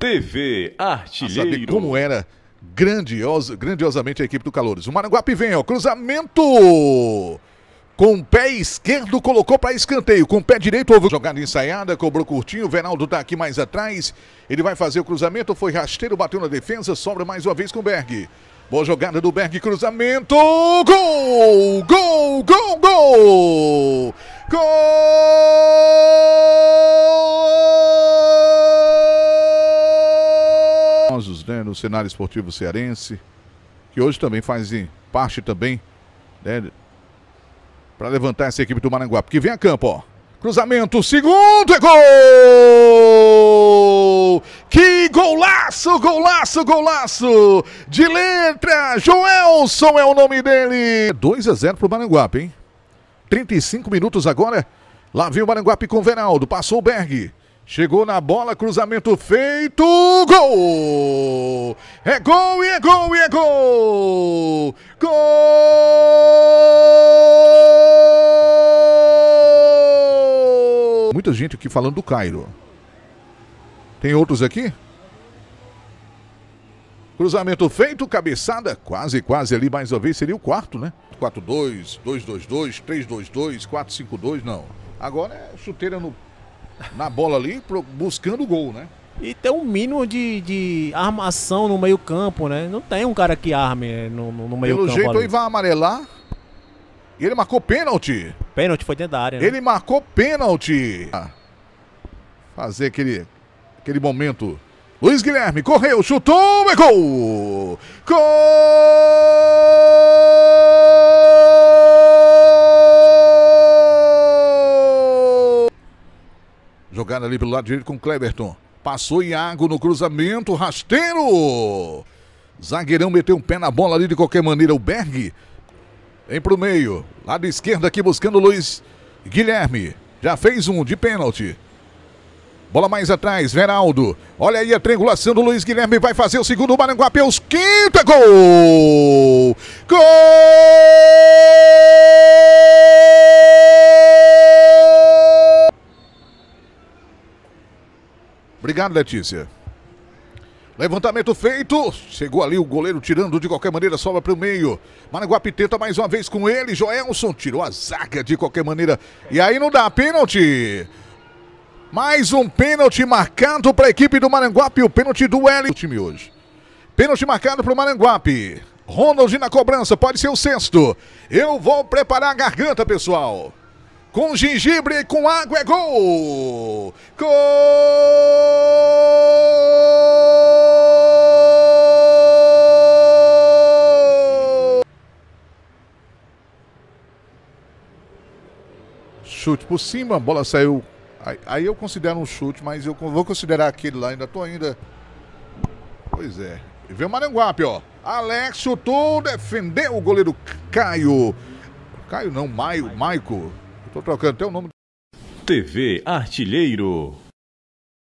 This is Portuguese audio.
TV Artilheiro. sabe como era grandiosa, grandiosamente a equipe do Calores. O Maranguape vem ó, cruzamento! Com o pé esquerdo, colocou para escanteio. Com o pé direito, houve jogada ensaiada, cobrou curtinho. O Veraldo está aqui mais atrás. Ele vai fazer o cruzamento, foi rasteiro, bateu na defesa, sobra mais uma vez com o Berg. Boa jogada do Berg, cruzamento. Gol! Gol! Gol! Gol! Gol! Né, no cenário esportivo cearense, que hoje também fazem parte também, né, para levantar essa equipe do Maranguape, que vem a campo, ó. Cruzamento, segundo, é gol! Que golaço, golaço, golaço! De letra, Joelson é o nome dele! 2 a 0 pro Maranguape, hein? 35 minutos agora. Lá vem o Maranguape com o Veraldo, passou o Berg. Chegou na bola, cruzamento feito, gol! É gol e é gol e é gol! Gol! Muita gente aqui falando do Cairo. Tem outros aqui? Cruzamento feito, cabeçada, quase, quase ali mais uma vez, seria o quarto, né? 4-2, 2-2-2, 3-2-2, 4-5-2, não. Agora é chuteira no na bola ali, buscando o gol, né? E tem um mínimo de, de armação no meio-campo, né? Não tem um cara que arme é, no, no meio-campo. Pelo jeito, ali. aí vai amarelar. E ele marcou pênalti. Pênalti foi dentro da área. Né? Ele marcou pênalti. Fazer aquele, aquele momento. Luiz Guilherme correu, chutou, é gol! Gol! Jogada ali pelo lado direito com Cleberton. Passou Iago no cruzamento, rasteiro! Zagueirão meteu um pé na bola ali de qualquer maneira. O Berg vem pro meio. Lado esquerdo aqui buscando o Luiz Guilherme. Já fez um de pênalti. Bola mais atrás, Veraldo. Olha aí a triangulação do Luiz Guilherme. Vai fazer o segundo. O Maranguape é os quinto. É gol! Gol! Obrigado, Letícia. Levantamento feito. Chegou ali o goleiro tirando de qualquer maneira, sobra para o meio. Maranguape tenta mais uma vez com ele. Joelson tirou a zaga de qualquer maneira. E aí não dá pênalti. Mais um pênalti marcado para a equipe do Maranguape. O pênalti do L. O time hoje. Pênalti marcado para o Maranguape. Ronald na cobrança, pode ser o sexto. Eu vou preparar a garganta, pessoal. Com gengibre e com água é gol! Gol! Chute por cima, a bola saiu. Aí, aí eu considero um chute, mas eu vou considerar aquele lá, ainda tô ainda. Pois é. E vem o Maranguape, ó. Alex chutou, defendeu o goleiro Caio. Caio não, Maio, Maico. Estou trocando até o nome. TV Artilheiro.